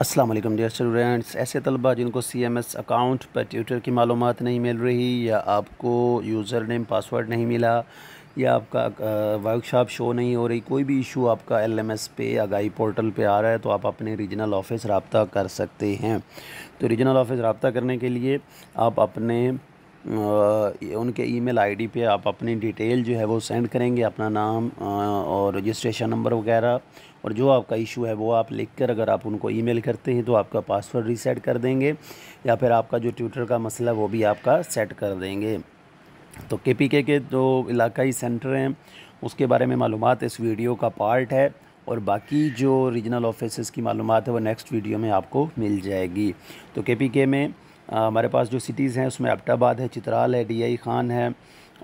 Aslam dear students ऐसे तलबा जिनको सी एम एस अकाउंट पर ट्यूटर की मालूम नहीं मिल रही या आपको यूज़र नेम पासवर्ड नहीं मिला या आपका वर्कशॉप शो नहीं हो रही कोई भी इशू आपका एल एम एस पे आगाही पोर्टल पर आ रहा है तो आप अपने रीजनल ऑफिस रबता कर सकते हैं तो रीजनल ऑफिस रबता करने के लिए आप अपने उनके ईमेल आईडी पे आप अपनी डिटेल जो है वो सेंड करेंगे अपना नाम और रजिस्ट्रेशन नंबर वगैरह और जो आपका इशू है वो आप लिख कर अगर आप उनको ईमेल करते हैं तो आपका पासवर्ड रीसेट कर देंगे या फिर आपका जो ट्विटर का मसला वो भी आपका सेट कर देंगे तो के पी के जो तो इलाकाई सेंटर हैं उसके बारे में मालूम इस वीडियो का पार्ट है और बाकी जो रीजनल ऑफिस की मालूम है वो नेक्स्ट वीडियो में आपको मिल जाएगी तो के पी के में हमारे पास जो सिटीज़ हैं उसमें अबटाबाद है चित्राल है डी आई ख़ान है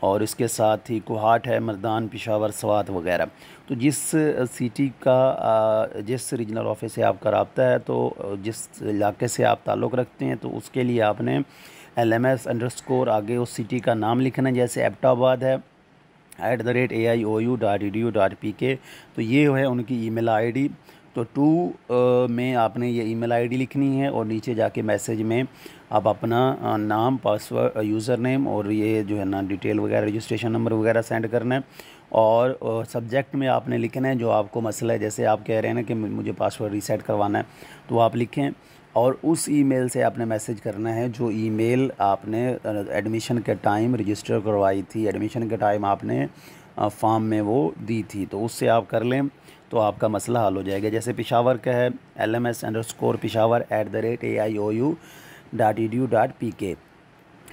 और इसके साथ ही कोहाट है मर्दान पिशावर सवात वगैरह तो जिस सिटी का जिस रीजनल ऑफिस से आपका रबता है तो जिस इलाके से आप ताल्लुक़ रखते हैं तो उसके लिए आपने L M S underscore आगे उस सिटी का नाम लिखना है जैसे एबटाबाद है at the rate A I O U dot E D U dot P K तो ये है उनकी ई मेल आई डी तो टू में आपने ये ईमेल आईडी लिखनी है और नीचे जाके मैसेज में आप अपना नाम पासवर्ड यूज़र नेम और ये जो है ना डिटेल वगैरह रजिस्ट्रेशन नंबर वगैरह सेंड करना है और सब्जेक्ट में आपने लिखना है जो आपको मसला है जैसे आप कह रहे हैं ना कि मुझे पासवर्ड रीसेट करवाना है तो आप लिखें और उस ईमेल से आपने मैसेज करना है जो ईमेल आपने एडमिशन के टाइम रजिस्टर करवाई थी एडमिशन के टाइम आपने फार्म में वो दी थी तो उससे आप कर लें तो आपका मसला हल हो जाएगा जैसे पिशावर का है L M S underscore Peshawar at the rate A I O U dot E D U dot P K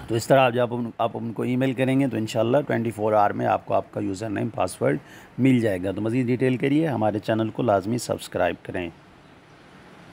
तो इस तरह आप जब आप उनको ईमेल करेंगे तो इन शाला ट्वेंटी फोर आवर में आपको आपका यूज़र नेम पासवर्ड मिल जाएगा तो मज़ीद डिटेल के लिए हमारे चैनल को लाजमी सब्सक्राइब करें